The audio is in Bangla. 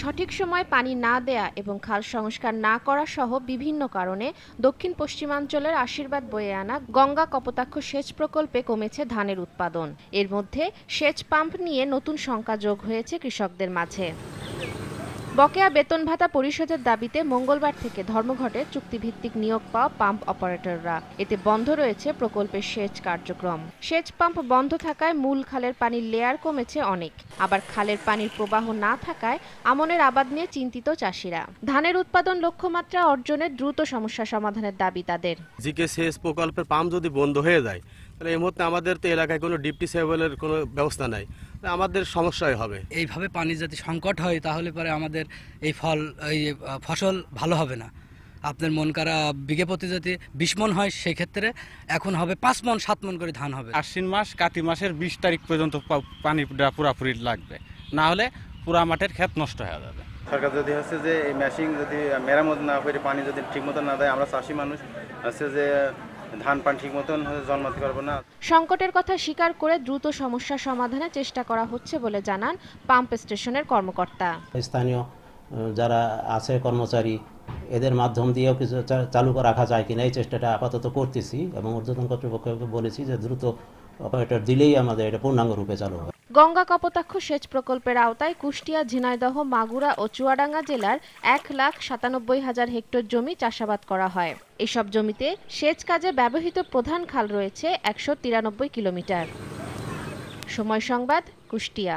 সঠিক সময় পানি না দেয়া এবং খাল সংস্কার না করা সহ বিভিন্ন কারণে দক্ষিণ পশ্চিমাঞ্চলের আশীর্বাদ বয়ে আনা গঙ্গা কপোতাক্ষ সেচ প্রকল্পে কমেছে ধানের উৎপাদন এর মধ্যে সেচ পাম্প নিয়ে নতুন শঙ্কা যোগ হয়েছে কৃষকদের মাঝে বকেয়া বেতন ভাতা পরিশোধের দাবিতে মঙ্গলবার থেকে ধর্মঘটে চুক্তিভিত্তিক নিয়োগ পাওয়া পাম্প অপারেটররা এতে বন্ধ রয়েছে প্রকল্পের সেচ কার্যক্রম সেচ পাম্প বন্ধ থাকায় মূল খালের পানির লেয়ার কমেছে অনেক আবার খালের পানির প্রবাহ না থাকায় আমনের আবাদ নিয়ে চিন্তিত চাষিরা ধানের উৎপাদন লক্ষ্যমাত্রা অর্জনের দ্রুত সমস্যা সমাধানের দাবি তাদের জিকে সেচ প্রকল্পের পাম্প যদি বন্ধ হয়ে যায় তাহলে এই মুহূর্তে আমাদের তো এলাকায় কোনো ডিপটি সেভেলের কোনো ব্যবস্থা নাই আমাদের সমস্যাই হবে এইভাবে পানি যদি সংকট হয় তাহলে পরে আমাদের এই ফল এই ফসল ভালো হবে না আপনার মন কারা বিঘে প্রতি যদি বিশ মন হয় সেই ক্ষেত্রে এখন হবে পাঁচ মন সাত মন করে ধান হবে আশ্বিন মাস কাতি মাসের বিশ তারিখ পর্যন্ত পানি পুরাপুরি লাগবে না হলে পুরা মাঠের ক্ষেত নষ্ট হয়ে যাবে সরকার যদি হচ্ছে যে এই মেশিন যদি মেরামত না করে পানি যদি ঠিক মতো না দেয় আমরা চাষি মানুষ হচ্ছে যে ধান পান ঠিক মতন জন্মাতে পারবো না সংকটের কথা স্বীকার করে দ্রুত সমস্যা সমাধানের চেষ্টা করা হচ্ছে বলে জানান পাম্প স্টেশনের কর্মকর্তা স্থানীয় যারা আছে কর্মচারী এদের মাধ্যম দিয়েও কিছু চালু রাখা যায় কিনা এই চেষ্টাটা আপাতত করতেছি এবং ঊর্ধ্বতন কর্তৃপক্ষকে বলেছি যে দ্রুত অপারেটর দিলেই আমাদের এটা পূর্ণাঙ্গ রূপে চালু হবে গঙ্গা কপোতাক্ষ সেচ প্রকল্পের আওতায় কুষ্টিয়া ঝিনাইদহ মাগুরা ও চুয়াডাঙ্গা জেলার এক লাখ সাতানব্বই হাজার হেক্টর জমি চাষাবাদ করা হয় এসব জমিতে সেচ কাজে ব্যবহৃত প্রধান খাল রয়েছে একশো তিরানব্বই কিলোমিটার সময় সংবাদ কুষ্টিয়া